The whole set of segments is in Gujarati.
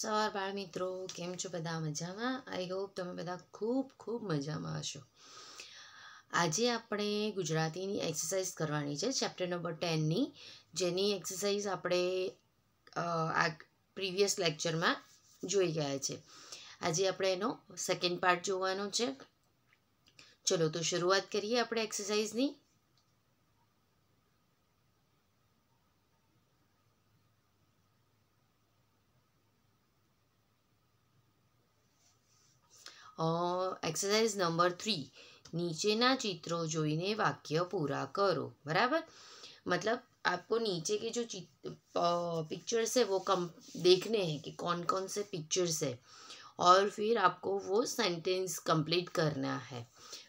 સવાર બાળ મિત્રો કેમ છો બધા મજામાં આઈ હોપ તમે બધા ખૂબ ખૂબ મજામાં હશો આજે આપણે ગુજરાતીની એક્સરસાઇઝ કરવાની છે ચેપ્ટર નંબર ટેનની જેની એક્સરસાઇઝ આપણે આ પ્રીવિયસ લેક્ચરમાં જોઈ ગયા છે આજે આપણે એનો સેકન્ડ પાર્ટ જોવાનો છે ચલો તો શરૂઆત કરીએ આપણે એક્સરસાઇઝની एक्सरसाइज नंबर थ्री नीचेना चित्रों जो वाक्य पूरा करो बराबर मतलब आपको नीचे के जो पिक्चर्स है वो कम देखने हैं कि कौन कौन से पिक्चर्स है और फिर आपको वो सेंटेंस कंप्लीट करना है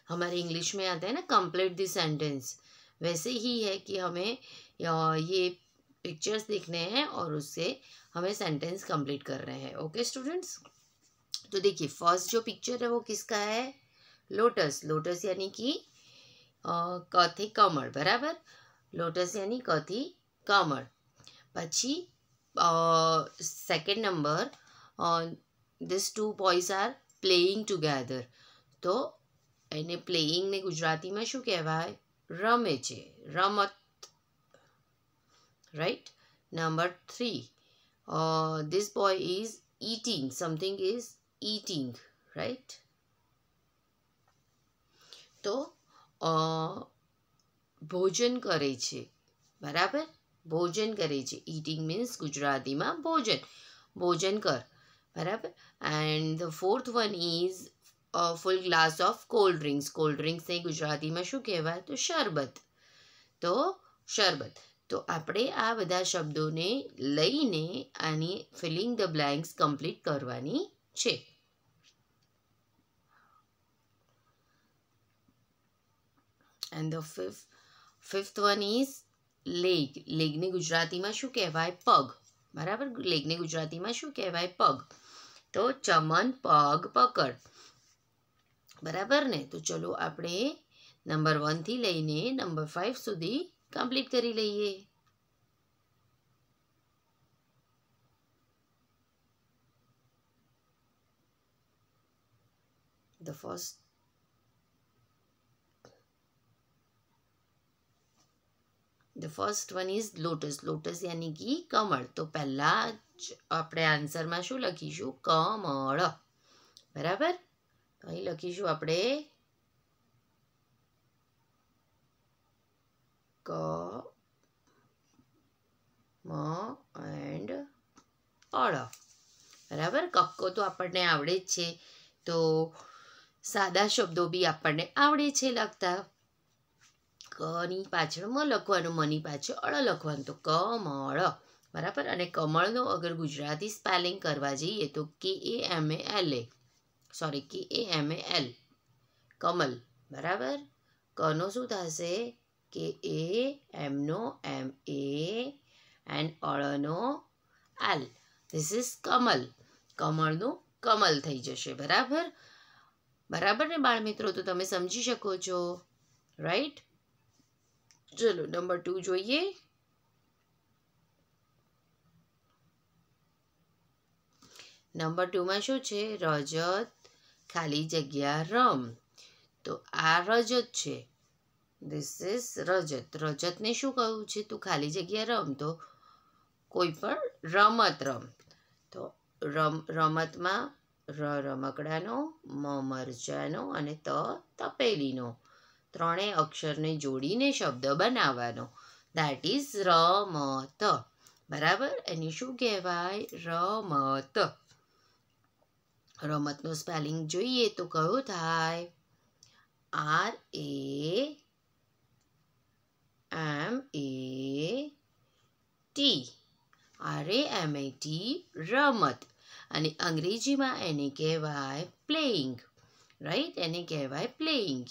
हमारे इंग्लिश में आता है ना कंप्लीट दिस सेंटेंस वैसे ही है कि हमें ये पिक्चर्स देखने हैं और उससे हमें सेंटेंस कंप्लीट कर रहे हैं ओके स्टूडेंट्स तो देखिए फर्स्ट जो पिक्चर है वो किसका है लोटस लोटस यानी कि कथे कमल बराबर लोटस यानी कथि कमल પછી second number this two boys are イング together તો એને પ્લે イング ને ગુજરાતી માં શું કહેવાય રમે છે રમત રાઈટ નંબર 3 આ this boy is eating something is eating right તો ભોજન કરે છે બરાબર ભોજન કરે છે ઇટિંગ મીન્સ ગુજરાતીમાં ભોજન ભોજન કર બરાબર and the fourth one is full glass of cold drinks cold ડ્રિંક્સને ગુજરાતીમાં શું કહેવાય તો શરબત તો શરબત તો આપણે આ બધા શબ્દોને લઈને આની ફિલિંગ ધ બ્લેન્ક્સ કમ્પ્લીટ કરવાની છે and the fifth fifth one is leg લેગને ગુજરાતીમાં શું કહેવાય પગ બરાબર લેગને ગુજરાતીમાં શું કહેવાય પગ તો ચમન પગ પકડ બરાબર ને તો ચલો આપણે નંબર વનથી લઈને નંબર ફાઇવ સુધી કમ્પ્લીટ કરી લઈએ the first the first one is lotus lotus યાની કે કમળ તો પહેલાં જ આપણે આન્સરમાં શું લખીશું કમળ બરાબર અહીં લખીશું આપણે ક મ એન્ડ અળ બરાબર કક્કો તો આપણને આવડે જ છે તો સાદા શબ્દો બી આપણને આવડે છે લગતા કની પાછળ મ લખવાનું મની પાછળ અળ લખવાનું તો કમળ બરાબર અને કમળનો અગર ગુજરાતી સ્પેલિંગ કરવા જઈએ તો કે એ એમ એ એલ એ સોરી કે એ એમ એ એલ કમલ બરાબર કનો શું થશે કે એ એમનો એમ એ એન્ડ અળનો એલ ધીસ ઇઝ કમલ કમળનું કમલ થઈ જશે બરાબર બરાબર ને બાળમિત્રો તો તમે સમજી શકો છો રાઈટ ચલો નંબર ટુ જોઈએ નંબર ટુમાં શું છે રજત ખાલી જગ્યા રમ તો આ રજત છે ધીસ ઇઝ રજત રજતને શું કહ્યું છે તું ખાલી જગ્યા રમ તો કોઈ પણ રમત રમ તો રમ રમતમાં ર રમકડાનો મ મરચાનો અને ત તપેલીનો ત્રણેય અક્ષરને જોડીને શબ્દ બનાવવાનો દેટ ઇઝ રમત બરાબર એને શું કહેવાય રમત રમતનું સ્પેલિંગ જોઈએ તો કયું થાય R A M A T R A M A T રમત અને અંગ્રેજીમાં એને કહેવાય પ્લેઇંગ રાઈટ એને કહેવાય પ્લેઇંગ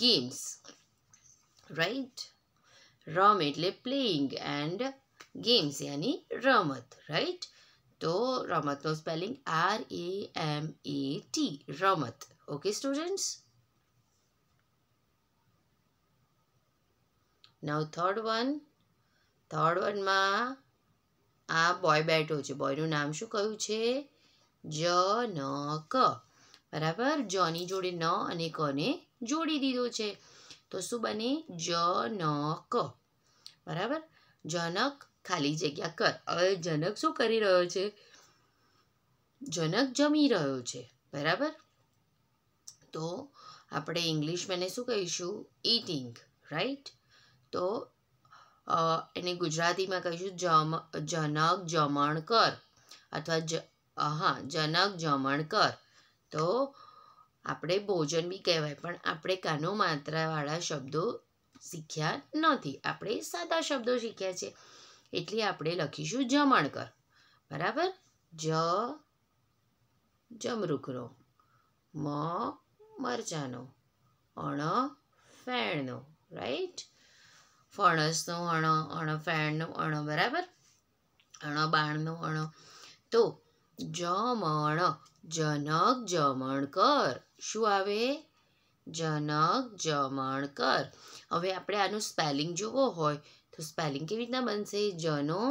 ગેમ્સ રાઈટ રમ એટલે પ્લેઇંગ એન્ડ ગેમ્સ યાની રમત રાઈટ તો રમતનો spelling R A M A T રમત okay students now third one third વનમાં આ બોય બેઠો છે બોયનું નામ શું કયું છે જ ન ક બરાબર જોની જોડે ન અને કને જોડી દીધો છે તો શું બને જનક બરાબર જનક ખાલી જગ્યા કર હવે જનક શું કરી રહ્યો છે જનક જમી રહ્યો છે બરાબર તો આપણે ઇંગ્લિશમાં એને શું કહીશું ઇટિંગ રાઈટ તો એને ગુજરાતીમાં કહીશું જમ જનક જમણ કર અથવા જ હા જનક જમણ કર તો આપણે ભોજન બી કહેવાય પણ આપણે કાનો માત્રાવાળા શબ્દો શીખ્યા નથી આપણે સાદા શબ્દો શીખ્યા છે એટલે આપણે લખીશું જમણકર બરાબર જ જમરૂખનો મ મરચાનો અણ ફેણનો રાઈટ ફણસનો અણ અણ ફેણનો અણ બરાબર અણ બાણનો અણ તો જમણ જનક જમણ કર શું આવે જનક જમણ કર હવે આપણે આનું સ્પેલિંગ જોવો હોય તો સ્પેલિંગ કેવી રીતના બનશે જનો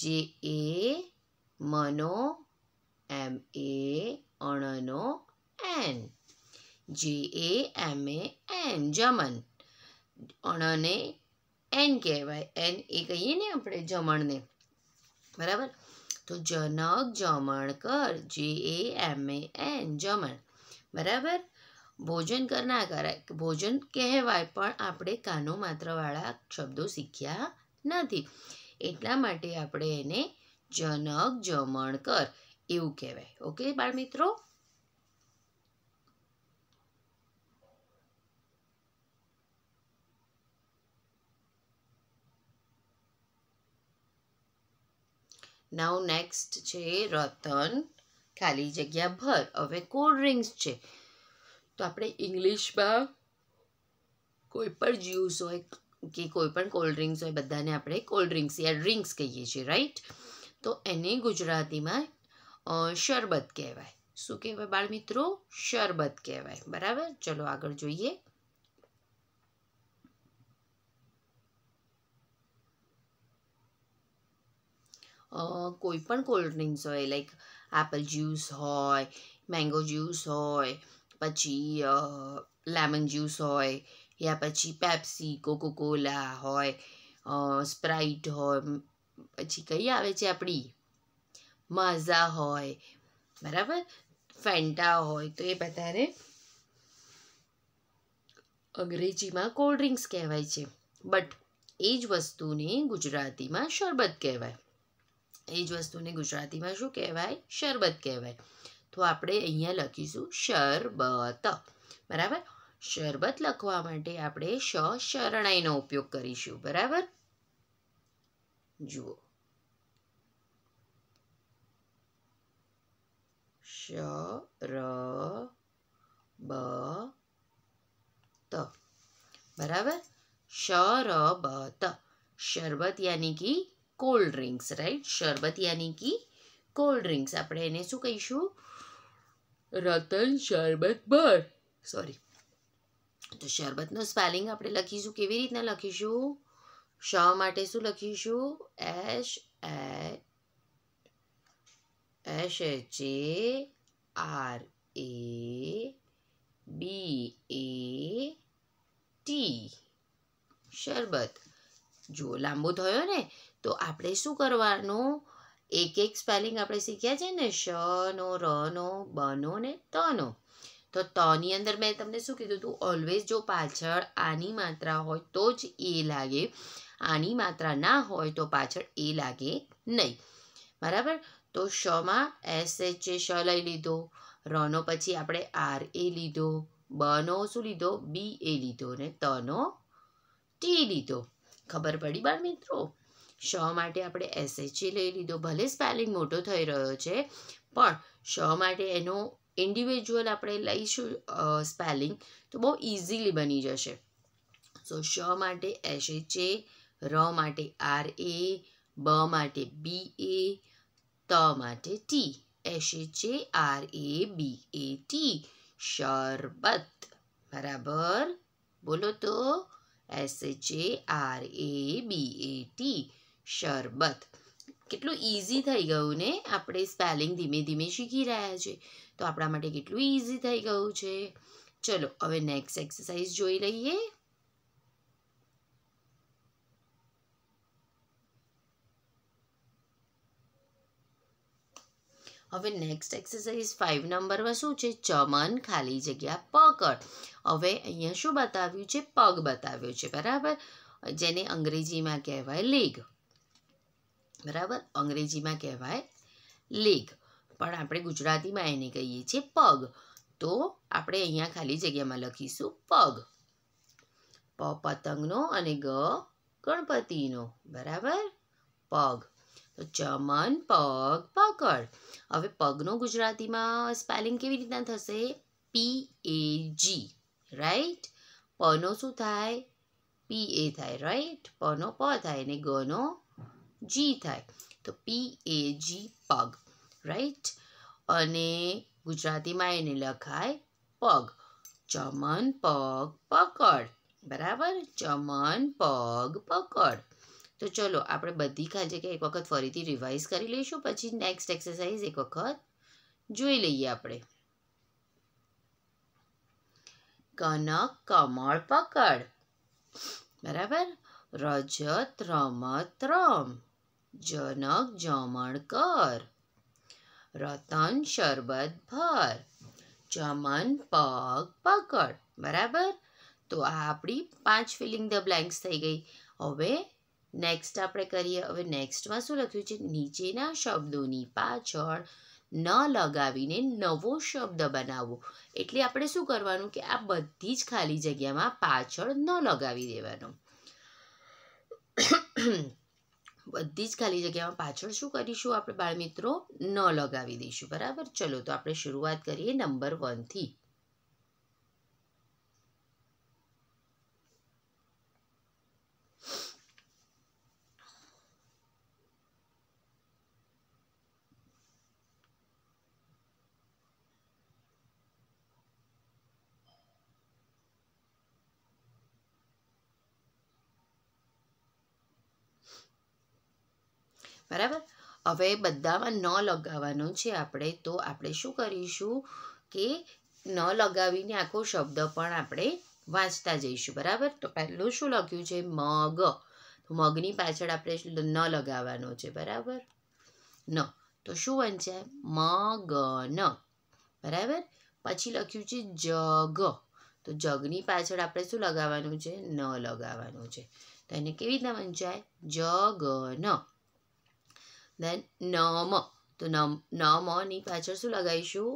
જે એ મનો એમ એ અણનો N J A M A N જમન અણને એન કહેવાય એન એ કહીએ ને આપણે જમણને બરાબર તો જનક જમણ કર જે એ એમ એ એન જમણ બરાબર ભોજન કરના કરાય ભોજન કહેવાય પણ આપણે કાનો માત્રવાળા શબ્દો શીખ્યા નથી એટલા માટે આપણે એને જનક જમણ કર એવું કહેવાય ઓકે બાળમિત્રો નાઉ નેક્સ્ટ છે રતન ખાલી જગ્યા ભર હવે કોલ્ડ ડ્રિંક્સ છે તો આપણે ઇંગ્લિશમાં કોઈ પણ જ્યુસ હોય કે કોઈ પણ કોલ્ડ ડ્રિંક્સ હોય બધાને આપણે કોલ્ડ ડ્રિંક્સ યા ડ્રિંક્સ કહીએ છીએ રાઈટ તો એને ગુજરાતીમાં શરબત કહેવાય શું કહેવાય બાળમિત્રો શરબત કહેવાય બરાબર ચલો આગળ જોઈએ કોઈ પણ કોલ્ડ ડ્રિંક્સ હોય લાઈક એપલ જ્યુસ હોય મેંગો જ્યુસ હોય પછી લેમન જ્યુસ હોય યા પછી પેપ્સી કોકો કોલા હોય સ્પ્રાઇટ હોય પછી કઈ આવે છે આપણી માઝા હોય બરાબર ફેન્ટા હોય તો એ બધાને અંગ્રેજીમાં કોલ્ડ ડ્રિંક્સ કહેવાય છે બટ એ જ વસ્તુને ગુજરાતીમાં શરબત કહેવાય એ જ વસ્તુને ગુજરાતીમાં શું કહેવાય શરબત કહેવાય તો આપણે અહીંયા લખીશું શરબત બરાબર શરબત લખવા માટે આપણે શ શરણાઈનો ઉપયોગ કરીશું બરાબર જુઓ શ ર બ ત બરાબર શરબત શરબત યાની કી કોલ્ડ ડ્રિંક્સ રાઈટ યાની કી કોલ્ડ ડ્રિંક્સ આપણે એને શું કહીશું રતન શરબત બર સોરી તો શરબતનું સ્પેલિંગ આપણે લખીશું કેવી રીતના લખીશું શ માટે શું લખીશું એશ એશ એચ જે આર એ બી એ ટી શરબત જો લાંબો થયો ને તો આપણે શું કરવાનું એક એક સ્પેલિંગ આપણે શીખ્યા છે ને શ નો ર નો બ નો ને ત નો તો તની અંદર મેં તમને શું કીધું હતું ઓલવેઝ જો પાછળ આની માત્રા હોય તો જ એ લાગે આની માત્રા ના હોય તો પાછળ એ લાગે નહીં બરાબર તો શમાં એસ એચ એ શ લઈ લીધો રનો પછી આપણે આર એ લીધો બનો શું લીધો બી એ લીધો ને તનો ટી લીધો ખબર પડી બાળ મિત્રો શ માટે આપણે એસએચએ લઈ લીધો ભલે સ્પેલિંગ મોટો થઈ રહ્યો છે પણ શ માટે એનો ઇન્ડિવિજ્યુઅલ આપણે લઈશું સ્પેલિંગ તો બહુ ઇઝીલી બની જશે સો શ માટે એસએચ ર માટે આર એ બ માટે બી એ ત માટે T S H A R A B A T શરબત બરાબર બોલો તો S H A R A B A T શરબત કેટલું ઇઝી થઈ ગયું ને આપણે સ્પેલિંગ ધીમે ધીમે શીખી રહ્યા છે તો આપણા માટે કેટલું ઇઝી થઈ ગયું છે ચલો હવે નેક્સ્ટ એક્સરસાઇઝ જોઈ લઈએ હવે નેક્સ્ટ એક્સરસાઇઝ ફાઇવ નંબરમાં શું છે ચમન ખાલી જગ્યા પકડ હવે અહીંયા શું બતાવ્યું છે પગ બતાવ્યો છે બરાબર જેને અંગ્રેજીમાં કહેવાય લેગ બરાબર અંગ્રેજીમાં કહેવાય લેગ પણ આપણે ગુજરાતીમાં એને કહીએ છીએ પગ તો આપણે અહીંયા ખાલી જગ્યામાં લખીશું પગ પ પતંગનો અને ગ ગણપતિનો બરાબર પગ તો ચમન પગ પકડ હવે પગનો ગુજરાતીમાં સ્પેલિંગ કેવી રીતના થશે પી એ જી રાઈટ પનો શું થાય પી એ થાય રાઈટ પનો પ થાય અને ગનો જી થાય તો પી એ જી પગ રાઈટ અને ગુજરાતીમાં એને લખાય પગ ચમન પગ પકડ બરાબર ચમન પગ પકડ તો ચલો આપણે બધી ખાલી જગ્યા એક વખત ફરીથી રિવાઇઝ કરી લઈશું પછી નેક્સ્ટ એક્સરસાઇઝ એક વખત જોઈ લઈએ આપણે કનક કમળ પકડ બરાબર રજત રમત રમ જનક જમણ કર રતન શરબત ભર ચમન પગ પકડ બરાબર તો આ આપણી પાંચ ફિલિંગ ધ બ્લેન્ક્સ થઈ ગઈ હવે નેક્સ્ટ આપણે કરીએ હવે નેક્સ્ટમાં શું લખ્યું છે નીચેના શબ્દોની પાછળ ન લગાવીને નવો શબ્દ બનાવવો એટલે આપણે શું કરવાનું કે આ બધી જ ખાલી જગ્યામાં પાછળ ન લગાવી દેવાનો બધી જ ખાલી જગ્યામાં પાછળ શું કરીશું આપણે બાળમિત્રો ન લગાવી દઈશું બરાબર ચલો તો આપણે શરૂઆત કરીએ નંબર વનથી બરાબર હવે બધામાં ન લગાવવાનું છે આપણે તો આપણે શું કરીશું કે ન લગાવીને આખો શબ્દ પણ આપણે વાંચતા જઈશું બરાબર તો પહેલું શું લખ્યું છે મગ મગની પાછળ આપણે ન લગાવવાનો છે બરાબર ન તો શું બનશે મગન બરાબર પછી લખ્યું છે જગ તો જગની પાછળ આપણે શું લગાવવાનું છે ન લગાવવાનું છે તો એને કેવી રીતના વંચાય જગન દેન નમ તો નમ નમ ની પાછળ શું લગાવીશું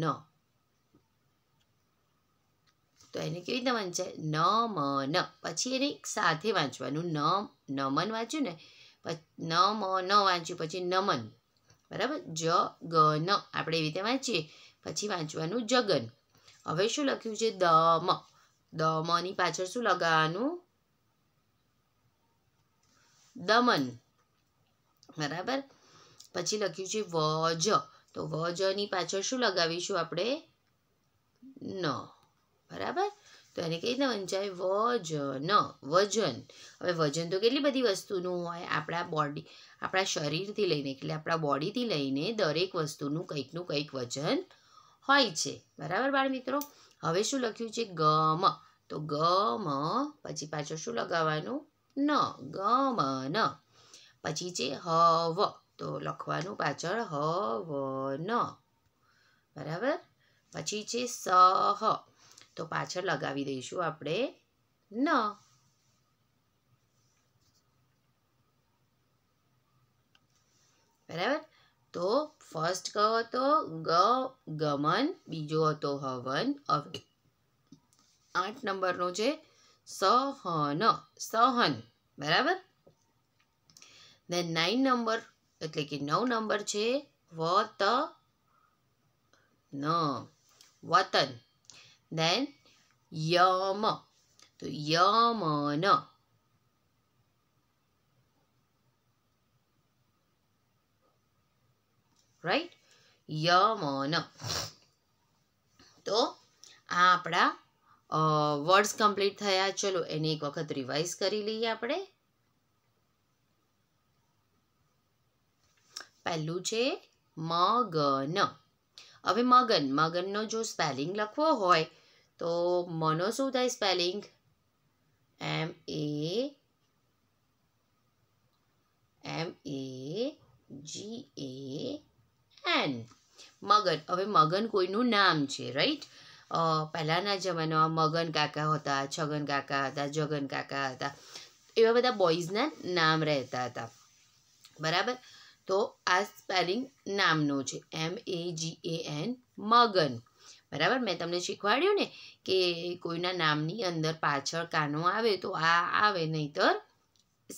ન તો એને કેવી રીતે વાંચાય નમન પછી એને સાથે વાંચવાનું નમ નમન વાંચ્યું ને નમ ન વાંચ્યું પછી નમન બરાબર જ ગ ન આપણે એવી રીતે વાંચીએ પછી વાંચવાનું જગન હવે શું લખ્યું છે દમ દમની પાછળ શું લગાવવાનું દમન બરાબર પછી લખ્યું છે વજ તો વજની પાછળ શું લગાવીશું આપણે ન બરાબર તો એને કઈ રીતે વંચાય વજન વજન હવે વજન તો કેટલી બધી વસ્તુનું હોય આપણા બોડી આપણા શરીરથી લઈને એટલે આપણા બોડીથી લઈને દરેક વસ્તુનું કંઈકનું કંઈક વજન હોય છે બરાબર બાળ મિત્રો હવે શું લખ્યું છે ગમ તો ગમ પછી પાછળ શું લગાવવાનું ન ગમ ન પછી છે હવ તો લખવાનું પાછળ હવ ન બરાબર પછી છે સહ તો પાછળ લગાવી દઈશું આપણે ન બરાબર તો ફર્સ્ટ કહો હતો ગ ગમન બીજો હતો હવન હવે આઠ નંબરનો છે સહન સહન બરાબર દેન નાઇન નંબર એટલે કે નવ નંબર છે વત ન વતન દેન યમ તો યમન રાઈટ યમન તો આ આપણા વર્ડ્સ કમ્પ્લીટ થયા ચલો એને એક વખત રિવાઇઝ કરી લઈએ આપણે પહેલું છે મગન હવે મગન મગનનો જો સ્પેલિંગ લખવો હોય તો મનો શું થાય spelling M A M A G A N મગન હવે મગન કોઈનું નામ છે રાઈટ પહેલાંના જમાનામાં મગન કાકા હતા છગન કાકા હતા જગન કાકા હતા એવા બધા બોયઝના નામ રહેતા હતા બરાબર તો આ સ્પેલિંગ નામનો છે એમ એ જી એ એન મગન બરાબર મેં તમને શીખવાડ્યું ને કે કોઈના નામની અંદર પાછળ કાનો આવે તો આ આવે નહીતર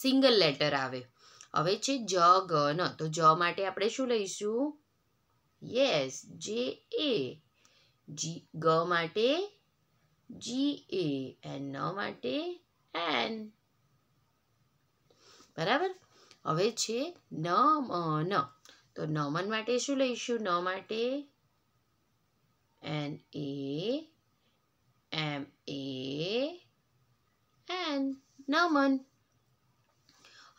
સિંગલ લેટર આવે હવે છે જ ગન તો જ માટે આપણે શું લઈશું યસ જે એ જી ગ માટે જી એ એન ન માટે એન બરાબર હવે છે ન મ ન તો નમન માટે શું લઈશું ન માટે N A M A N નમન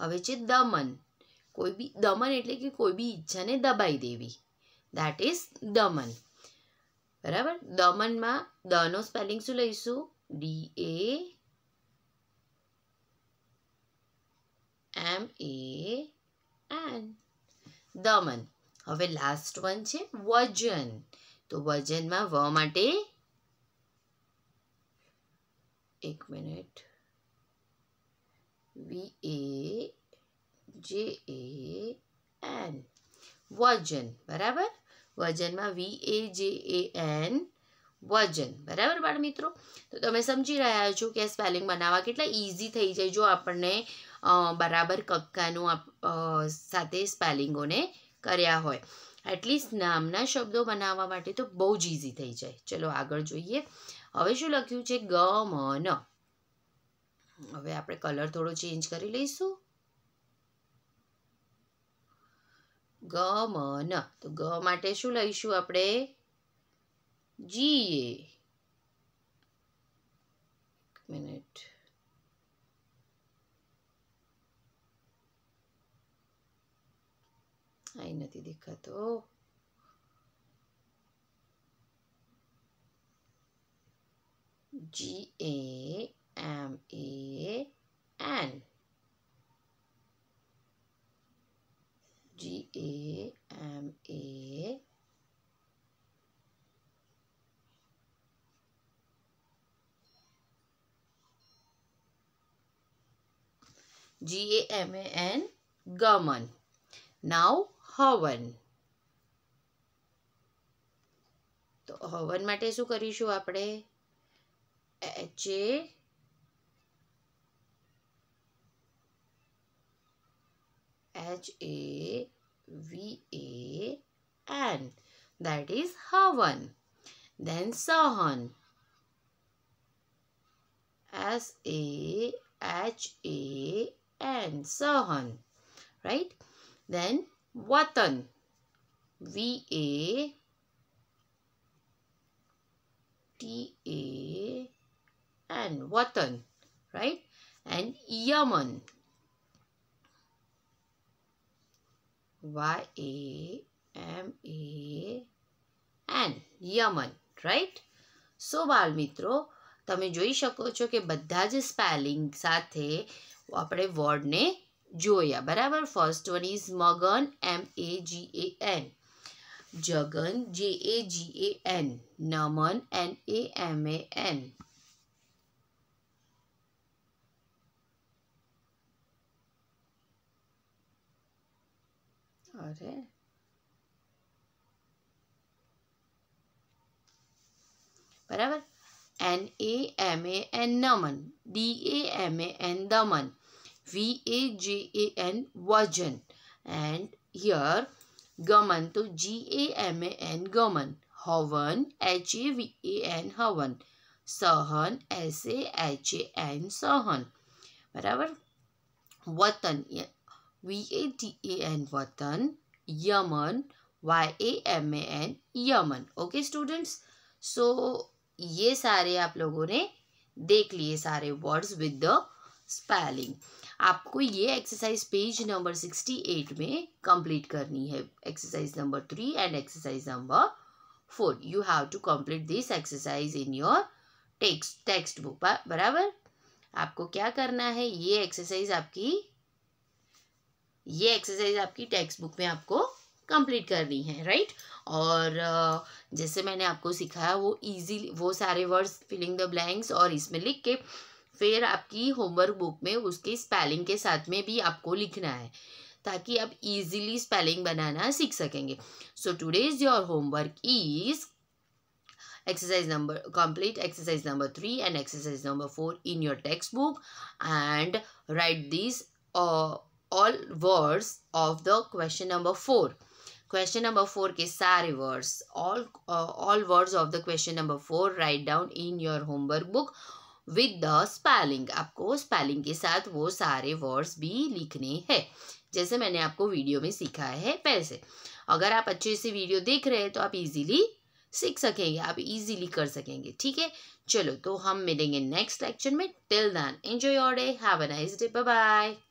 હવે છે દમન કોઈ બી દમન એટલે કે કોઈ બી ઈચ્છાને દબાઈ દેવી દેટ ઇઝ દમન બરાબર દમનમાં દનો સ્પેલિંગ શું લઈશું D A M A N દમન હવે લાસ્ટ વન છે વજન તો વજનમાં વ માટે એક મિનિટ વી એ જે એ એન વજન બરાબર વજનમાં વી એ જે એ એન વજન બરાબર બાળ મિત્રો તો તમે સમજી રહ્યા છો કે સ્પેલિંગ બનાવવા કેટલા ઇઝી થઈ જાય જો આપણને બરાબર કક્કાનું સાથે સ્પેલિંગોને કર્યા હોય એટલીસ્ટ નામના શબ્દો બનાવવા માટે તો બહુ જ ઇઝી થઈ જાય ચલો આગળ જોઈએ હવે શું લખ્યું છે ગ મ ન હવે આપણે કલર થોડો ચેન્જ કરી લઈશું ગ મ ન તો ગ માટે શું લઈશું આપણે જીએ minute i natidig ka to. G-A-M-E-N. G-A-M-E. G-A-M-E-N. Gaman. હવન તો હવન માટે શું કરીશું આપણે H A H A V A N that is havan then sahan S A H A N sahan right then vatan V A T A N vatan right and yaman Y A M A N yaman right so બાળ મિત્રો તમે જોઈ શકો છો કે બધા જ સ્પેલિંગ સાથે આપણે વર્ડને જોયા બરાબર first one is magan M A G A N jagan J A G A N naman N A M A N અરે બરાબર N A M A N naman D A M A N daman V A J A N Vajan and here Gaman तो G A M A N Gaman Havan H A V A N Havan Sahan S A H A N Sahan बराबर वतन V A T A N vatan yaman Y A M A N yaman okay students so ये सारे आप लोगों ने देख लिए सारे वर्ड्स विद द स्पेलिंग आपको ये exercise page number sixty eight में कंप्लीट करनी है exercise number three and exercise number four you have to complete this exercise in your text text book बराबर आपको क्या करना है ये एक्सरसाइज आपकी ये एक्सरसाइज आपकी टेक्स्ट बुक में आपको कंप्लीट करनी है राइट और जैसे मैंने आपको सिखाया वो इजी वो सारे वर्ड्स फिलिंग द ब्लैंक्स और इसमें लिख के फिर आपकी होमवर्क बुक में उसके स्पेलिंग के साथ में भी आपको लिखना है ताकि आप इजीली स्पेलिंग बनाना सीख सकेंगे so today's your homework is exercise number complete exercise number three and exercise number four in your text book and write this all words of the question number four question number four के सारे words all all words of the question number four write down in your homework book with the spelling आपको स्पेलिंग के साथ वो सारे वर्ड्स भी लिखने हैं जैसे मैंने आपको वीडियो में सिखाया है पैसे अगर आप अच्छे से वीडियो देख रहे हैं तो आप इजीली सीख सकेंगे आप इजीली कर सकेंगे ठीक है चलो तो हम मिलेंगे नेक्स्ट लेक्चर में till then enjoy your day have a nice day bye